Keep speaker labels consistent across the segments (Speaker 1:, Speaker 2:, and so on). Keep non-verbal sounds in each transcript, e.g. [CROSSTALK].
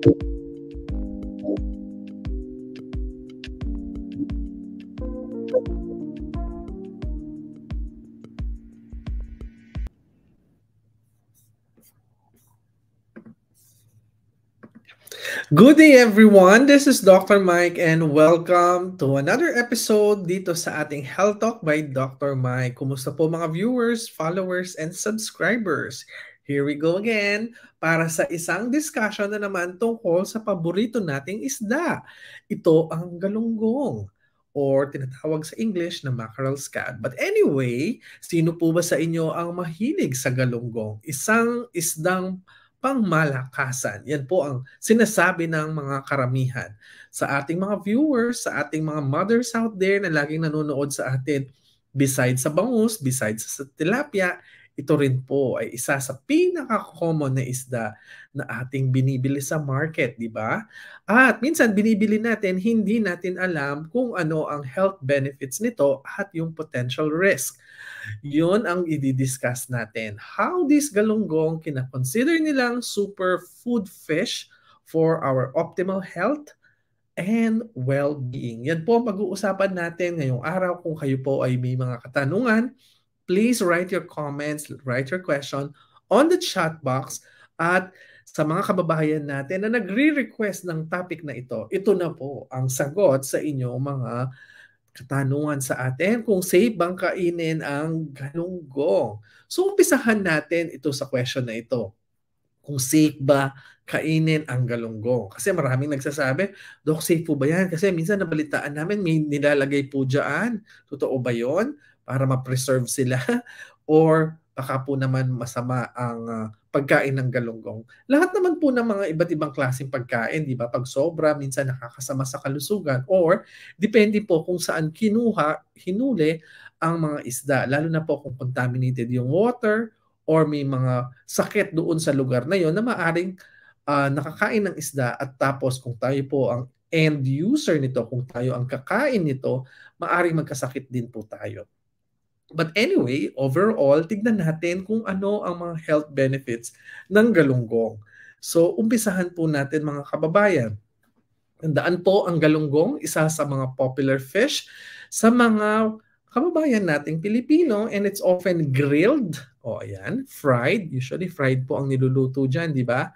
Speaker 1: Good day everyone. This is Dr. Mike and welcome to another episode dito sa ating Health Talk by Dr. Mike. Kumusta po mga viewers, followers, and subscribers? Here we go again para sa isang discussion na naman tungkol sa paborito nating isda. Ito ang galunggong or tinatawag sa English na mackerel scad. But anyway, sino po ba sa inyo ang mahilig sa galunggong? Isang isdang pangmalakasan. Yan po ang sinasabi ng mga karamihan. Sa ating mga viewers, sa ating mga mothers out there na laging nanonood sa atin, besides sa bangus, besides sa tilapia, ito rin po ay isa sa pinaka-common na isda na ating binibili sa market, di ba? At minsan binibili natin, hindi natin alam kung ano ang health benefits nito at yung potential risk. Yun ang i-discuss natin. How this galunggong kinakonsider nilang super food fish for our optimal health and well-being. Yan po ang pag-uusapan natin ngayong araw. Kung kayo po ay may mga katanungan, please write your comments, write your question on the chat box at sa mga kababayan natin na nagre-request ng topic na ito, ito na po ang sagot sa inyong mga katanungan sa atin kung safe bang kainin ang galunggong. So umpisahan natin ito sa question na ito. Kung safe ba kainin ang galunggong? Kasi maraming nagsasabi, Dok, safe po ba yan? Kasi minsan nabalitaan namin may nilalagay po dyan. Totoo ba yon? para ma-preserve sila [LAUGHS] or baka po naman masama ang uh, pagkain ng galunggong. Lahat naman po ng mga iba't ibang klaseng pagkain, di ba? Pag sobra, minsan nakakasama sa kalusugan or depende po kung saan kinuha, hinuli ang mga isda. Lalo na po kung contaminated yung water or may mga sakit doon sa lugar na yon na maaring uh, nakakain ng isda at tapos kung tayo po ang end user nito, kung tayo ang kakain nito, maaring magkasakit din po tayo. But anyway, overall, tignan natin kung ano ang mga health benefits ng galunggong. So, umpisahan po natin mga kababayan. Tandaan po ang galunggong, isa sa mga popular fish sa mga kababayan nating Pilipino and it's often grilled. O oh, ayan, fried. Usually fried po ang niluluto dyan, di ba?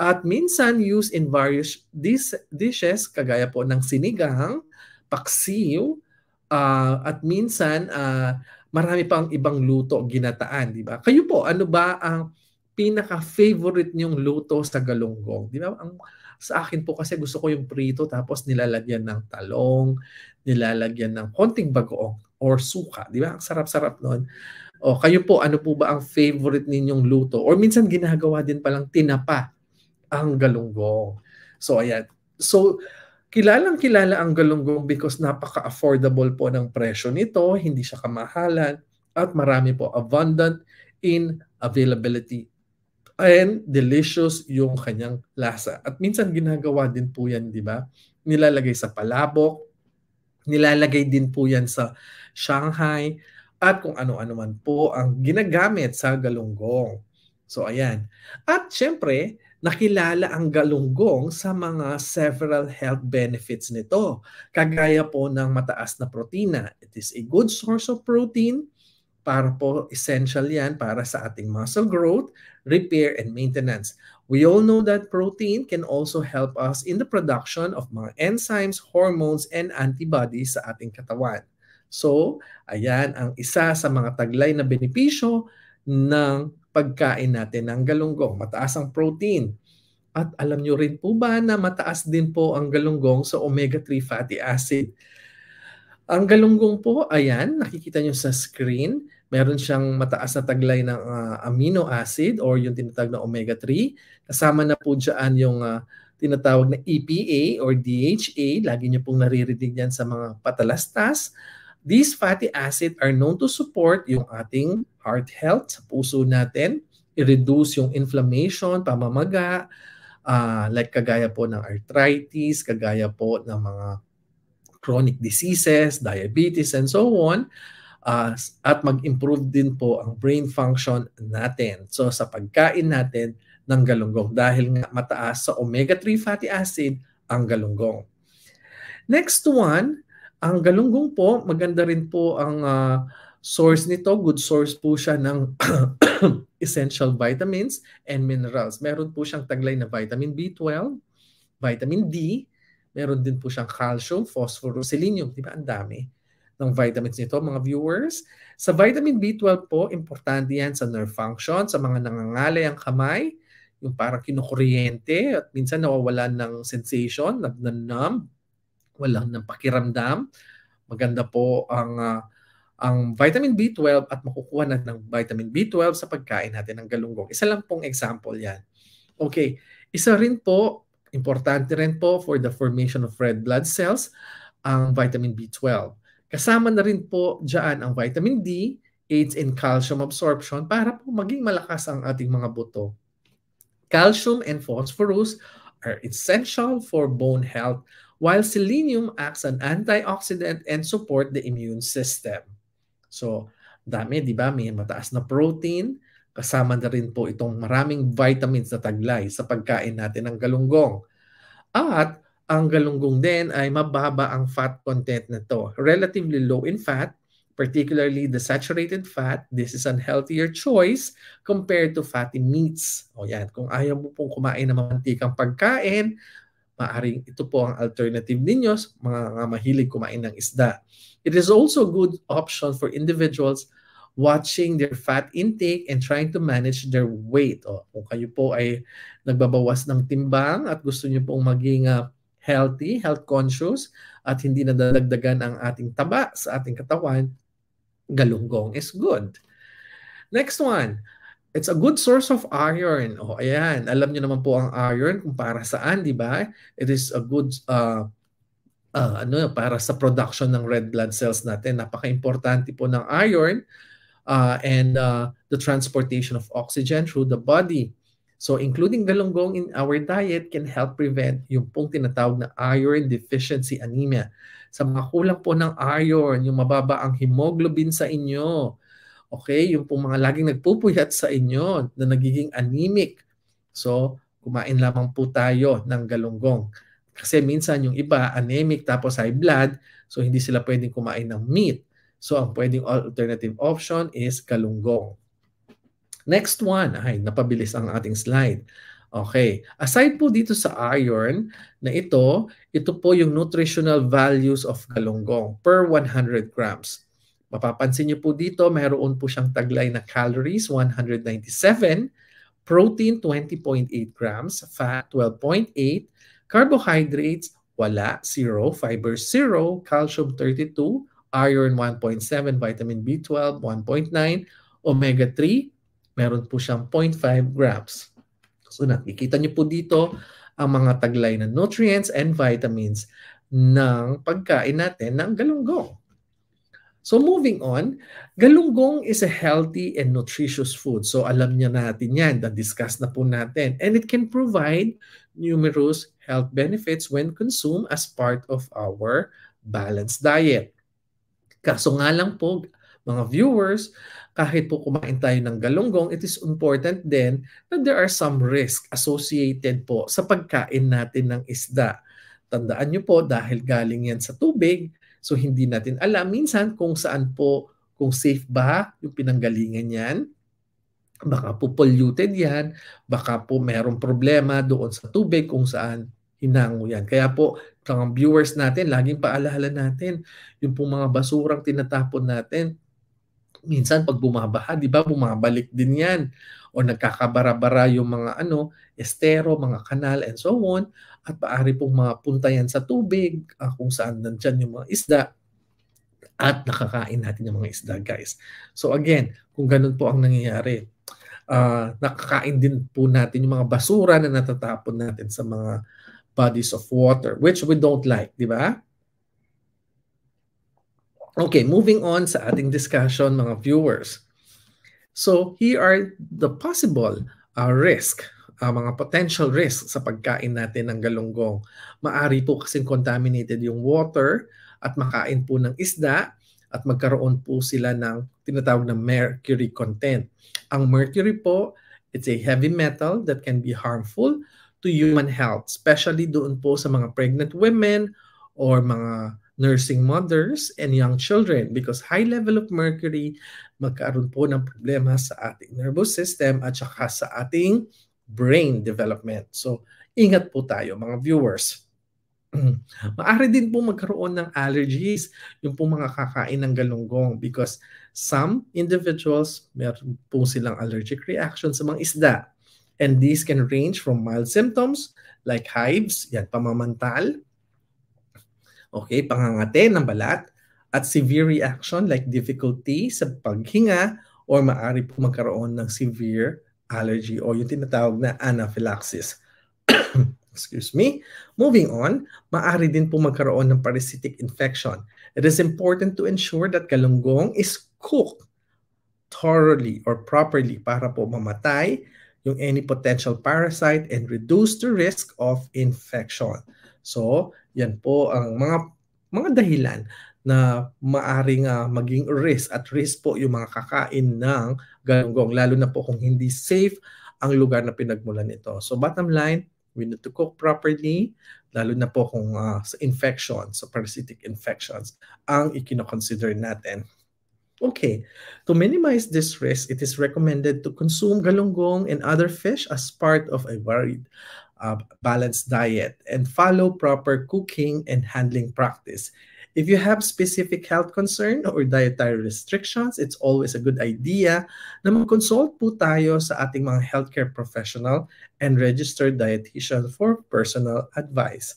Speaker 1: At minsan used in various dis- dishes kagaya po ng sinigang, paksiw, uh, at minsan uh, marami pang ibang luto ginataan, di ba? Kayo po, ano ba ang pinaka-favorite niyong luto sa galunggong? Di ba? Ang, sa akin po kasi gusto ko yung prito tapos nilalagyan ng talong, nilalagyan ng konting bagoong or suka, di ba? Ang sarap-sarap noon. O kayo po, ano po ba ang favorite ninyong luto? Or minsan ginagawa din palang tinapa ang galunggong. So ayan. So Kilalang kilala ang galunggong because napaka-affordable po ng presyo nito, hindi siya kamahalan, at marami po abundant in availability. And delicious yung kanyang lasa. At minsan ginagawa din po yan, di ba? Nilalagay sa palabok, nilalagay din po yan sa Shanghai, at kung ano-ano man po ang ginagamit sa galunggong. So ayan. At syempre, nakilala ang galunggong sa mga several health benefits nito. Kagaya po ng mataas na protina. It is a good source of protein para po essential yan para sa ating muscle growth, repair, and maintenance. We all know that protein can also help us in the production of mga enzymes, hormones, and antibodies sa ating katawan. So, ayan ang isa sa mga taglay na benepisyo ng pagkain natin ng galunggong. Mataas ang protein. At alam nyo rin po ba na mataas din po ang galunggong sa omega-3 fatty acid? Ang galunggong po, ayan, nakikita nyo sa screen, meron siyang mataas na taglay ng uh, amino acid or yung tinatag na omega-3. Kasama na po dyan yung uh, tinatawag na EPA or DHA. Lagi nyo pong naririnig yan sa mga patalastas. These fatty acids are known to support yung ating heart health sa puso natin, i-reduce yung inflammation, pamamaga, uh, like kagaya po ng arthritis, kagaya po ng mga chronic diseases, diabetes, and so on. Uh, at mag-improve din po ang brain function natin. So sa pagkain natin ng galunggong dahil nga mataas sa omega-3 fatty acid ang galunggong. Next one, ang galunggong po, maganda rin po ang uh, source nito, good source po siya ng [COUGHS] essential vitamins and minerals. Meron po siyang taglay na vitamin B12, vitamin D, meron din po siyang calcium, phosphorus, selenium. Di ba? Ang dami ng vitamins nito, mga viewers. Sa vitamin B12 po, importante yan sa nerve function, sa mga nangangalay ang kamay, yung parang kinukuryente at minsan nawawalan ng sensation, nagnanam, walang ng pakiramdam. Maganda po ang uh, ang vitamin B12 at makukuha na ng vitamin B12 sa pagkain natin ng galunggong. Isa lang pong example yan. Okay, isa rin po, importante rin po for the formation of red blood cells, ang vitamin B12. Kasama na rin po dyan ang vitamin D, aids in calcium absorption para po maging malakas ang ating mga buto. Calcium and phosphorus are essential for bone health, while selenium acts an antioxidant and support the immune system. So, dami, di ba? May mataas na protein, kasama na rin po itong maraming vitamins na taglay sa pagkain natin ng galunggong. At ang galunggong din ay mababa ang fat content nito. Relatively low in fat, particularly the saturated fat, this is a healthier choice compared to fatty meats. O yan, kung ayaw mo pong kumain ng mantikang pagkain, Maaring ito po ang alternative ninyo sa mga mahilig kumain ng isda. It is also a good option for individuals watching their fat intake and trying to manage their weight. O, kung kayo po ay nagbabawas ng timbang at gusto niyo pong maging uh, healthy, health conscious, at hindi nadadagdagan ang ating taba sa ating katawan, galunggong is good. Next one, It's a good source of iron. O, oh, ayan. Alam niyo naman po ang iron kung para saan, di ba? It is a good uh, uh, ano para sa production ng red blood cells natin. Napaka-importante po ng iron uh, and uh, the transportation of oxygen through the body. So including galunggong in our diet can help prevent yung pong tinatawag na iron deficiency anemia. Sa mga kulang po ng iron, yung mababa ang hemoglobin sa inyo, Okay, yung pong mga laging nagpupuyat sa inyo na nagiging anemic. So, kumain lamang po tayo ng galunggong. Kasi minsan yung iba anemic tapos high blood, so hindi sila pwedeng kumain ng meat. So, ang pwedeng alternative option is galunggong. Next one, ay napabilis ang ating slide. Okay. Aside po dito sa iron na ito, ito po yung nutritional values of galunggong per 100 grams. Mapapansin niyo po dito, mayroon po siyang taglay na calories, 197, protein, 20.8 grams, fat, 12.8, carbohydrates, wala, 0, fiber, 0, calcium, 32, iron, 1.7, vitamin B12, 1.9, omega-3, meron po siyang 0.5 grams. So nakikita niyo po dito ang mga taglay na nutrients and vitamins ng pagkain natin ng galunggong. So moving on, galunggong is a healthy and nutritious food. So alam niya natin yan, na-discuss na po natin. And it can provide numerous health benefits when consumed as part of our balanced diet. Kaso nga lang po, mga viewers, kahit po kumain tayo ng galunggong, it is important then that there are some risk associated po sa pagkain natin ng isda. Tandaan niyo po, dahil galing yan sa tubig, So hindi natin alam minsan kung saan po, kung safe ba yung pinanggalingan niyan. Baka po polluted yan, baka po mayroong problema doon sa tubig kung saan hinango yan. Kaya po, mga viewers natin, laging paalahala natin yung pong mga basurang tinatapon natin, minsan pag bumabaha, di ba, bumabalik din yan. O nagkakabara-bara yung mga ano, estero, mga kanal, and so on. At paari pong mga puntayan sa tubig, uh, kung saan nandyan yung mga isda. At nakakain natin yung mga isda, guys. So again, kung ganun po ang nangyayari, uh, nakakain din po natin yung mga basura na natatapon natin sa mga bodies of water, which we don't like, di ba? Okay, moving on sa ating discussion mga viewers. So here are the possible uh, risk, uh, mga potential risk sa pagkain natin ng galunggong. Maari po kasing contaminated yung water at makain po ng isda at magkaroon po sila ng tinatawag na mercury content. Ang mercury po, it's a heavy metal that can be harmful to human health, especially doon po sa mga pregnant women or mga nursing mothers, and young children because high level of mercury magkaroon po ng problema sa ating nervous system at saka sa ating brain development. So, ingat po tayo mga viewers. [CLEARS THROAT] Maari din po magkaroon ng allergies yung po mga kakain ng galunggong because some individuals meron po silang allergic reaction sa mga isda. And these can range from mild symptoms like hives, yan pamamantal, okay, pangangate ng balat, at severe reaction like difficulty sa paghinga or maaari po magkaroon ng severe allergy o yung tinatawag na anaphylaxis. [CLEARS THROAT] Excuse me. Moving on, maaari din po magkaroon ng parasitic infection. It is important to ensure that kalunggong is cooked thoroughly or properly para po mamatay yung any potential parasite and reduce the risk of infection. So, yan po ang mga mga dahilan na maaring uh, maging risk at risk po yung mga kakain ng galunggong lalo na po kung hindi safe ang lugar na pinagmulan nito. So bottom line, we need to cook properly lalo na po kung uh, sa infections, sa parasitic infections ang ikinoconsider natin. Okay, to minimize this risk, it is recommended to consume galunggong and other fish as part of a varied uh, balanced diet and follow proper cooking and handling practice. If you have specific health concern or dietary restrictions, it's always a good idea na mag-consult po tayo sa ating mga healthcare professional and registered dietitian for personal advice.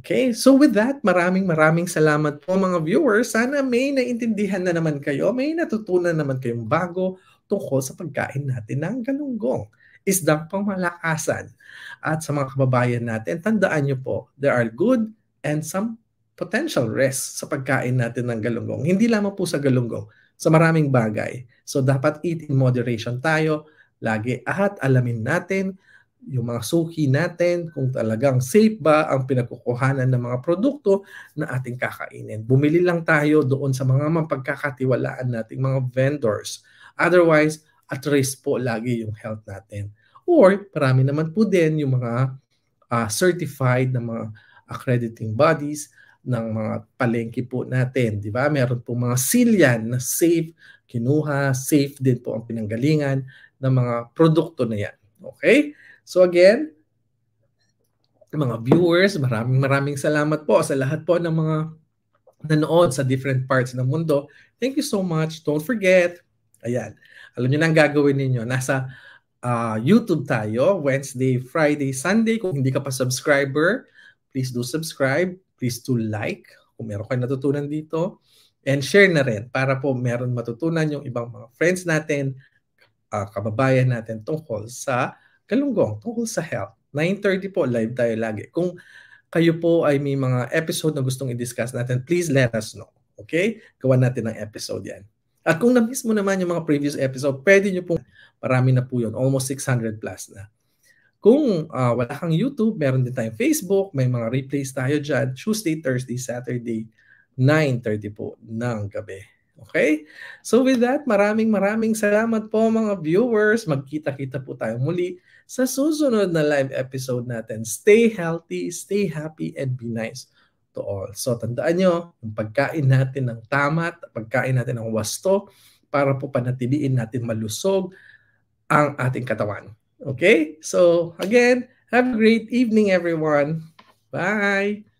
Speaker 1: Okay, so with that, maraming maraming salamat po mga viewers. Sana may naintindihan na naman kayo, may natutunan naman kayong bago tungkol sa pagkain natin ng galunggong isdang pamalakasan. At sa mga kababayan natin, tandaan nyo po, there are good and some potential risks sa pagkain natin ng galunggong. Hindi lamang po sa galunggong, sa maraming bagay. So dapat eat in moderation tayo lagi. At alamin natin yung mga suki natin kung talagang safe ba ang pinagkukuhanan ng mga produkto na ating kakainin. Bumili lang tayo doon sa mga mapagkakatiwalaan nating mga vendors. Otherwise, at risk po lagi yung health natin. Or parami naman po din yung mga uh, certified na mga accrediting bodies ng mga palengke po natin, di ba? Meron po mga silyan na safe, kinuha, safe din po ang pinanggalingan ng mga produkto na yan. Okay? So again, mga viewers, maraming maraming salamat po sa lahat po ng mga nanood sa different parts ng mundo. Thank you so much. Don't forget, Ayan. Alam niyo na ang gagawin ninyo. Nasa uh, YouTube tayo, Wednesday, Friday, Sunday. Kung hindi ka pa subscriber, please do subscribe. Please do like kung meron kayo natutunan dito. And share na rin para po meron matutunan yung ibang mga friends natin, uh, kababayan natin tungkol sa kalunggong, tungkol sa health. 9.30 po, live tayo lagi. Kung kayo po ay may mga episode na gustong i-discuss natin, please let us know. Okay? Gawa natin ng episode yan. At kung na-miss mo naman yung mga previous episode, pwede nyo pong, marami na po yun, almost 600 plus na. Kung uh, wala kang YouTube, meron din tayong Facebook, may mga replays tayo dyan, Tuesday, Thursday, Saturday, 9.30 po ng gabi. Okay? So with that, maraming maraming salamat po mga viewers. Magkita-kita po tayo muli sa susunod na live episode natin. Stay healthy, stay happy, and be nice to all. So tandaan nyo, yung pagkain natin ng tamat, pagkain natin ng wasto, para po panatiliin natin malusog ang ating katawan. Okay? So again, have a great evening everyone. Bye!